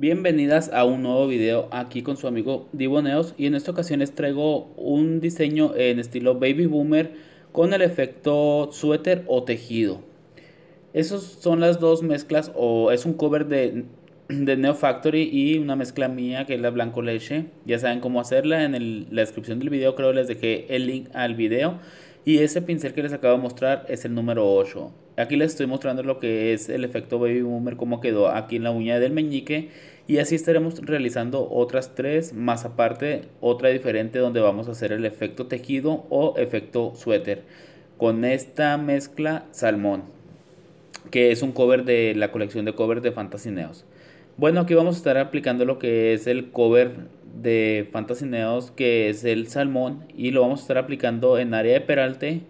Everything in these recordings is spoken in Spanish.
Bienvenidas a un nuevo video aquí con su amigo diboneos y en esta ocasión les traigo un diseño en estilo baby boomer con el efecto suéter o tejido. Esas son las dos mezclas o es un cover de, de Neo Factory y una mezcla mía que es la blanco leche. Ya saben cómo hacerla, en la descripción del video creo les dejé el link al video. Y ese pincel que les acabo de mostrar es el número 8. Aquí les estoy mostrando lo que es el efecto Baby Boomer, cómo quedó aquí en la uña del meñique y así estaremos realizando otras tres, más aparte otra diferente donde vamos a hacer el efecto tejido o efecto suéter. Con esta mezcla salmón, que es un cover de la colección de covers de Fantasineos. Bueno, aquí vamos a estar aplicando lo que es el cover de Fantasineos, que es el salmón, y lo vamos a estar aplicando en área de peralte.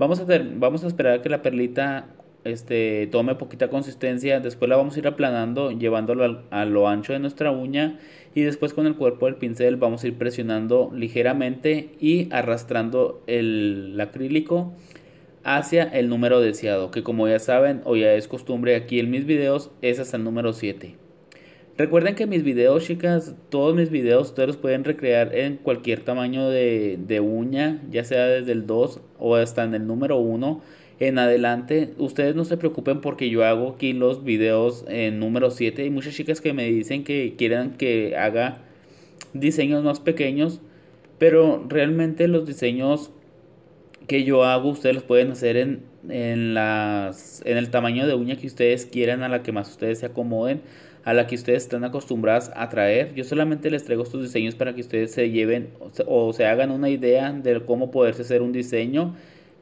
Vamos a, vamos a esperar que la perlita este, tome poquita consistencia, después la vamos a ir aplanando llevándolo a lo ancho de nuestra uña y después con el cuerpo del pincel vamos a ir presionando ligeramente y arrastrando el, acrílico hacia el número deseado, que como ya saben o ya es costumbre aquí en mis videos es hasta el número 7. Recuerden que mis videos, chicas, todos mis videos ustedes los pueden recrear en cualquier tamaño de, de uña, ya sea desde el 2 o hasta en el número 1 en adelante, ustedes no se preocupen porque yo hago aquí los videos en número 7. Hay muchas chicas que me dicen que quieran que haga diseños más pequeños, pero realmente los diseños que yo hago, ustedes los pueden hacer en, en el tamaño de uña que ustedes quieran, a la que más ustedes se acomoden, a la que ustedes están acostumbradas a traer. Yo solamente les traigo estos diseños para que ustedes se lleven o se hagan una idea de cómo poderse hacer un diseño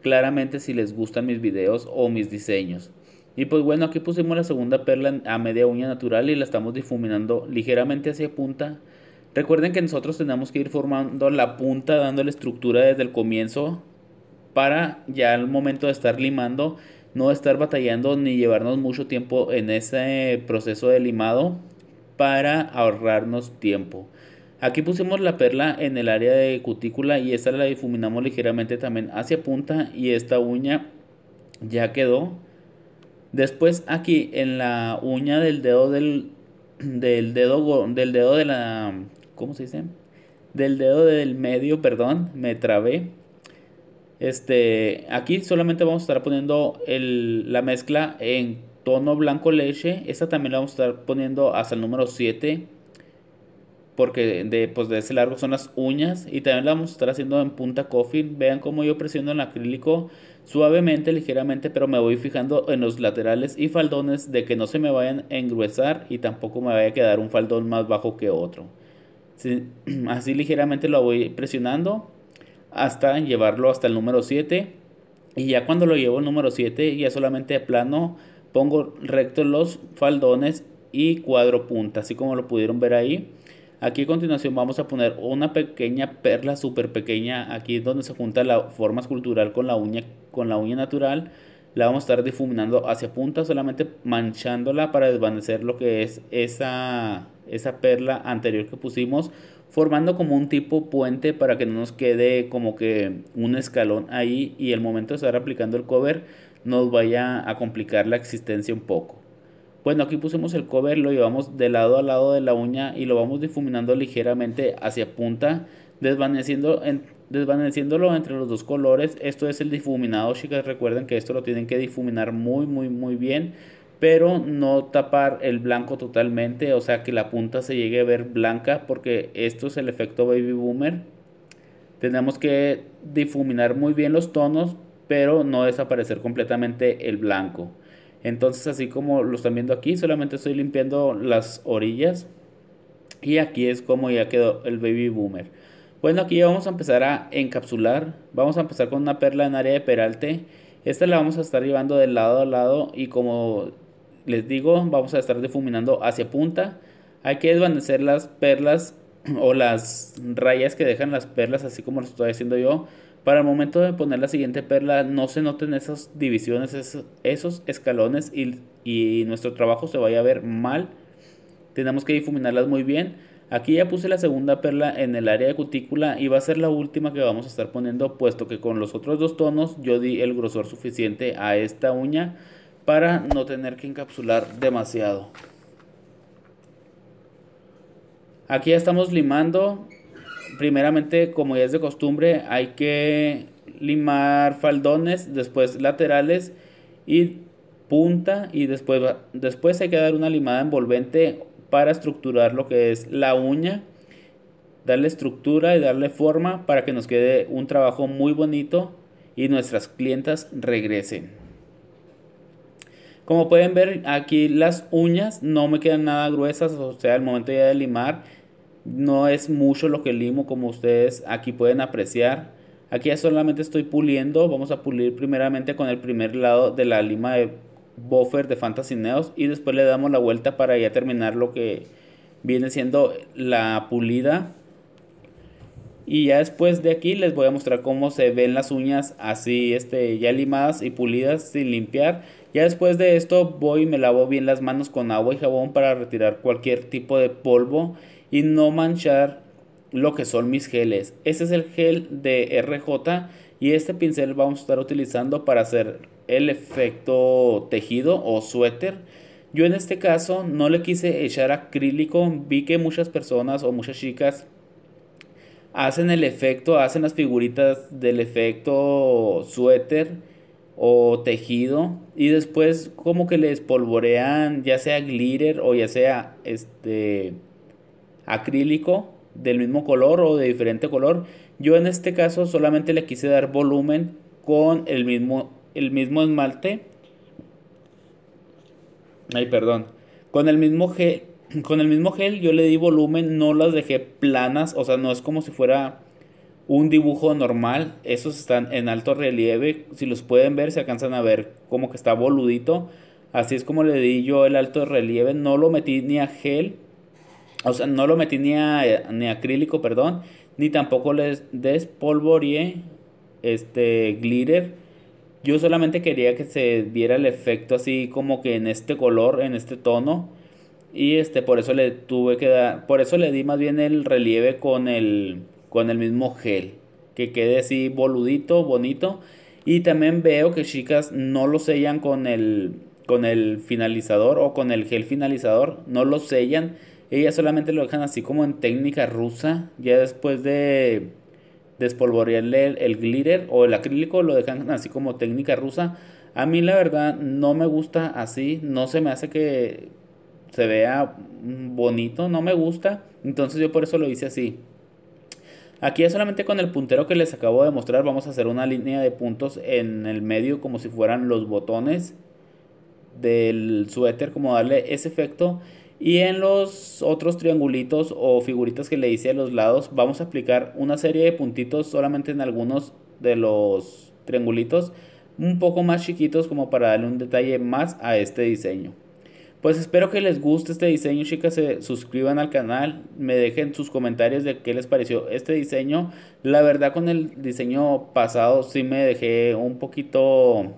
claramente si les gustan mis videos o mis diseños. Y pues bueno, aquí pusimos la segunda perla a media uña natural y la estamos difuminando ligeramente hacia punta. Recuerden que nosotros tenemos que ir formando la punta, dándole estructura desde el comienzo para ya al momento de estar limando, no estar batallando ni llevarnos mucho tiempo en ese proceso de limado para ahorrarnos tiempo. Aquí pusimos la perla en el área de cutícula y esta la difuminamos ligeramente también hacia punta y esta uña ya quedó. Después aquí en la uña del dedo del, del dedo del dedo de la ¿cómo se dice? Del dedo del medio, perdón, me trabé. Este, aquí solamente vamos a estar poniendo la mezcla en tono blanco leche. Esta también la vamos a estar poniendo hasta el número 7 porque de, pues, de ese largo son las uñas y también la vamos a estar haciendo en punta coffin Vean cómo yo presiono el acrílico suavemente, ligeramente, pero me voy fijando en los laterales y faldones de que no se me vayan a engruesar y tampoco me vaya a quedar un faldón más bajo que otro. así ligeramente lo voy presionando hasta llevarlo hasta el número 7 y ya cuando lo llevo el número 7 ya solamente de plano pongo recto los faldones y cuadro punta así como lo pudieron ver ahí Aquí a continuación vamos a poner una pequeña perla súper pequeña. Aquí es donde se junta la forma escultural con la uña, con la uña natural. La vamos a estar difuminando hacia punta, solamente manchándola para desvanecer lo que es esa, esa perla anterior que pusimos. Formando como un tipo puente para que no nos quede como que un escalón ahí. Y el momento de estar aplicando el cover nos vaya a complicar la existencia un poco. Bueno, aquí pusimos el cover, lo llevamos de lado a lado de la uña y lo vamos difuminando ligeramente hacia punta, desvaneciendo desvaneciéndolo entre los dos colores. Esto es el difuminado, chicas. Recuerden que esto lo tienen que difuminar muy, muy, muy bien, pero no tapar el blanco totalmente, o sea que la punta se llegue a ver blanca, porque esto es el efecto baby boomer. Tenemos que difuminar muy bien los tonos, pero no desaparecer completamente el blanco. Entonces, así como lo están viendo aquí, solamente estoy limpiando las orillas. Y aquí es como ya quedó el baby boomer. Bueno, aquí ya vamos a empezar a encapsular. Vamos a empezar con una perla en área de peralte. Esta la vamos a estar llevando de lado a lado y como les digo, vamos a estar difuminando hacia punta. Hay que desvanecer las perlas o las rayas que dejan las perlas, así como lo estoy haciendo yo para el momento de poner la siguiente perla, no se noten esas divisiones, esos, escalones y, y, nuestro trabajo se vaya a ver mal. Tenemos que difuminarlas muy bien. Aquí ya puse la segunda perla en el área de cutícula y va a ser la última que vamos a estar poniendo, puesto que con los otros dos tonos yo di el grosor suficiente a esta uña para no tener que encapsular demasiado. Aquí ya estamos limando primeramente, como ya es de costumbre, hay que limar faldones, después laterales y punta y después, después hay que dar una limada envolvente para estructurar lo que es la uña, darle estructura y darle forma para que nos quede un trabajo muy bonito y nuestras clientas regresen. Como pueden ver aquí las uñas no me quedan nada gruesas, o sea, al momento ya de limar no es mucho lo que limo como ustedes aquí pueden apreciar. Aquí ya solamente estoy puliendo. Vamos a pulir primeramente con el primer lado de la lima de buffer de Fantasy Neos y después le damos la vuelta para ya terminar lo que viene siendo la pulida. Y ya después de aquí les voy a mostrar cómo se ven las uñas así este, ya limadas y pulidas sin limpiar. Ya después de esto voy y me lavo bien las manos con agua y jabón para retirar cualquier tipo de polvo y no manchar lo que son mis geles. Este es el gel de RJ y este pincel vamos a estar utilizando para hacer el efecto tejido o suéter. Yo en este caso no le quise echar acrílico, vi que muchas personas o muchas chicas hacen el efecto, hacen las figuritas del efecto suéter o tejido y después como que les polvorean ya sea glitter o ya sea este acrílico del mismo color o de diferente color. Yo en este caso solamente le quise dar volumen con el mismo, el mismo esmalte. Ay, perdón. Con el mismo gel. Con el mismo gel yo le di volumen, no las dejé planas, o sea, no es como si fuera un dibujo normal. Esos están en alto relieve, si los pueden ver se alcanzan a ver como que está boludito. Así es como le di yo el alto relieve, no lo metí ni a gel, o sea, no lo metí ni, acrílico, perdón, ni tampoco les despolvoreé este glitter. Yo solamente quería que se viera el efecto así como que en este color, en este tono. Y este, por eso le tuve que dar, por eso le di más bien el relieve con el, con el mismo gel. Que quede así boludito, bonito. Y también veo que chicas no lo sellan con el, con el finalizador o con el gel finalizador. No lo sellan ella solamente lo dejan así como en técnica rusa. Ya después de despolvorearle el, glitter o el acrílico, lo dejan así como técnica rusa. A mí la verdad no me gusta así, no se me hace que se vea bonito, no me gusta. Entonces yo por eso lo hice así. Aquí ya solamente con el puntero que les acabo de mostrar vamos a hacer una línea de puntos en el medio como si fueran los botones del suéter, como darle ese efecto. Y en los otros triangulitos o figuritas que le hice a los lados, vamos a aplicar una serie de puntitos solamente en algunos de los triangulitos un poco más chiquitos como para darle un detalle más a este diseño. Pues espero que les guste este diseño, chicas, se suscriban al canal, me dejen sus comentarios de qué les pareció este diseño. La verdad con el diseño pasado sí me dejé un poquito,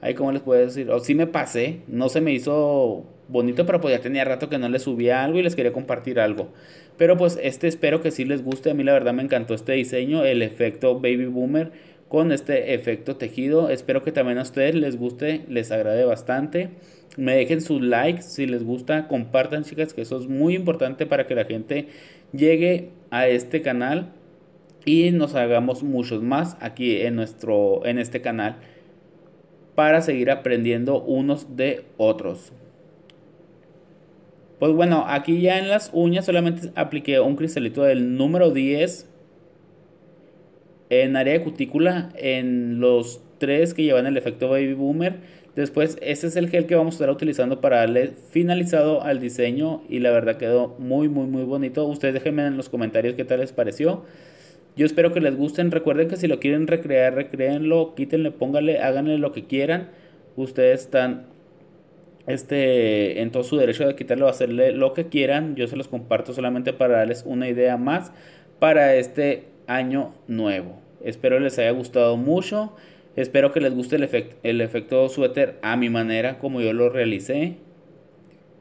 ahí cómo les puedo decir, o sí me pasé, no se me hizo bonito, pero pues ya tenía rato que no les subía algo y les quería compartir algo. Pero pues este espero que sí les guste, a mí la verdad me encantó este diseño, el efecto baby boomer con este efecto tejido. Espero que también a ustedes les guste, les agrade bastante. Me dejen sus likes si les gusta, compartan chicas, que eso es muy importante para que la gente llegue a este canal y nos hagamos muchos más aquí en nuestro en este canal para seguir aprendiendo unos de otros. Pues bueno, aquí ya en las uñas solamente apliqué un cristalito del número 10 en área de cutícula en los tres que llevan el efecto Baby Boomer. Después, este es el gel que vamos a estar utilizando para darle finalizado al diseño y la verdad quedó muy, muy, muy bonito. Ustedes déjenme en los comentarios qué tal les pareció. Yo espero que les gusten. Recuerden que si lo quieren recrear, recreenlo quítenle, pónganle, háganle lo que quieran. Ustedes están este, en todo su derecho de quitarlo, hacerle lo que quieran. Yo se los comparto solamente para darles una idea más para este año nuevo. Espero les haya gustado mucho. Espero que les guste el, efecto suéter a mi manera, como yo lo realicé.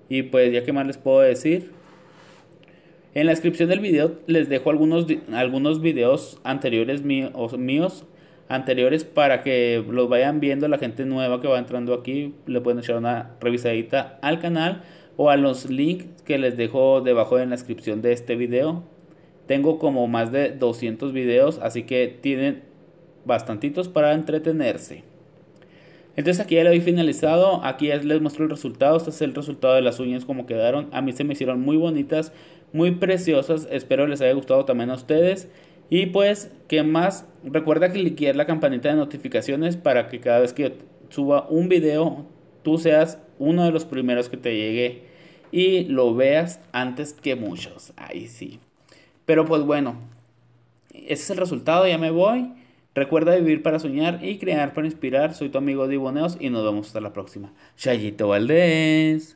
Y pues ya que más les puedo decir. En la descripción del video les dejo algunos, algunos videos anteriores míos anteriores para que los vayan viendo la gente nueva que va entrando aquí le pueden echar una revisadita al canal o a los links que les dejo debajo en la descripción de este video tengo como más de 200 videos así que tienen bastantitos para entretenerse entonces aquí ya lo he finalizado, aquí ya les muestro el resultado, este es el resultado de las uñas como quedaron, a mí se me hicieron muy bonitas, muy preciosas, espero les haya gustado también a ustedes. Y pues, ¿qué más? Recuerda cliquear la campanita de notificaciones para que cada vez que suba un video, tú seas uno de los primeros que te llegue y lo veas antes que muchos. Ahí sí. Pero pues bueno, ese es el resultado, ya me voy. Recuerda vivir para soñar y crear para inspirar. Soy tu amigo Diboneos y nos vemos hasta la próxima. Chayito Valdés.